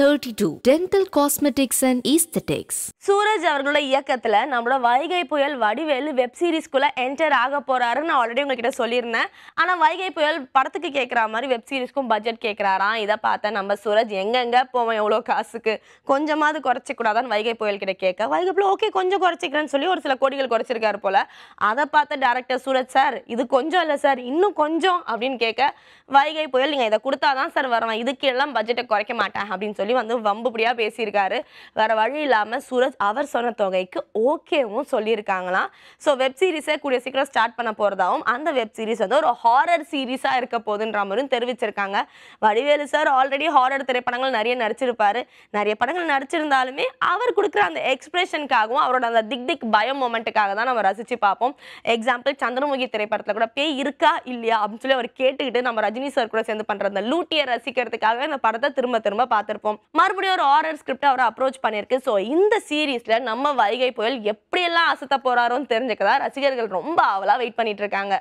thirty two dental cosmetics and aesthetics Suraj அவர்களோட இயக்கத்தில் நம்மளோட வைகை புயல் வடிவேலு வெப் சீரிஸ்குள்ளே என்டர் ஆக போறாருன்னு நான் ஆல்ரெடி உங்ககிட்ட சொல்லியிருந்தேன் ஆனால் வைகை புயல் படத்துக்கு கேட்குற மாதிரி வெப் சீரிஸ்க்கும் பட்ஜெட் கேட்குறாராம் இதை பார்த்தா நம்ம சூரஜ் எங்கெங்கே போவோம் எவ்வளோ காசுக்கு கொஞ்சமாவது குறைச்சிக்கூடாதான்னு வைகை புயல் கிட்ட கேட்க வைகை புயல் ஓகே கொஞ்சம் குறைச்சிக்கிறேன்னு சொல்லி ஒரு சில கோடிகள் குறைச்சிருக்காரு போல அதை பார்த்த டேரக்டர் சூரஜ் சார் இது கொஞ்சம் இல்லை சார் இன்னும் கொஞ்சம் அப்படின்னு கேட்க வைகை புயல் நீங்கள் இதை கொடுத்தாதான் சார் வருவேன் இதுக்கு எல்லாம் பட்ஜெட்டை குறைக்க மாட்டேன் அப்படின்னு சொல்லி சொல்லி வந்து வம்புபடியா பேசியிருக்காரு வேறு வழி இல்லாமல் சூரஜ் அவர் சொன்ன தொகைக்கு ஓகேவும் சொல்லியிருக்காங்களாம் ஸோ வெப் சீரிஸை கூடிய சீக்கிரம் ஸ்டார்ட் பண்ண போகிறதாகவும் அந்த வெப் சீரிஸ் வந்து ஒரு ஹாரர் சீரிஸாக இருக்க போதுன்ற மாதிரியும் தெரிவிச்சிருக்காங்க வடிவேலு சார் ஆல்ரெடி ஹாரர் திரைப்படங்கள் நிறைய நடிச்சிருப்பாரு நிறைய படங்கள் நடிச்சிருந்தாலுமே அவர் கொடுக்குற அந்த எக்ஸ்பிரஷனுக்காகவும் அவரோட அந்த திக் திக் பயம் மொமெண்ட்டுக்காக தான் நம்ம ரசித்து பார்ப்போம் எக்ஸாம்பிள் சந்திரமுகி திரைப்படத்தில் கூட பேய் இருக்கா இல்லையா அப்படின்னு சொல்லி அவர் கேட்டுக்கிட்டு நம்ம ரஜினி சார் கூட சேர்ந்து பண்ணுற அந்த லூட்டியை ரசிக்கிறதுக்காக அந்த படத்தை திரும்ப திரும்ப பார்த்துருப்போம் இருக்கும் மறுபடியும் ஒரு ஹாரர் ஸ்கிரிப்ட் அவரை அப்ரோச் பண்ணியிருக்கு ஸோ இந்த சீரீஸ்ல நம்ம வைகை புயல் எப்படியெல்லாம் அசத்த போறாரோன்னு தெரிஞ்சுக்கதான் ரசிகர்கள் ரொம்ப ஆவலா வெயிட் பண்ணிட்டு இருக்காங்க